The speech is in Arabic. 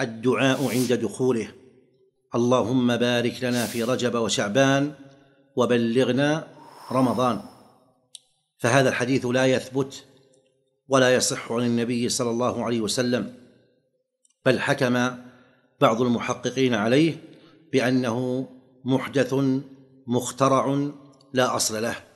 الدعاء عند دخوله اللهم بارك لنا في رجب وشعبان وبلغنا رمضان فهذا الحديث لا يثبت ولا يصح عن النبي صلى الله عليه وسلم بل حكم بعض المحققين عليه بانه محدث مخترع لا اصل له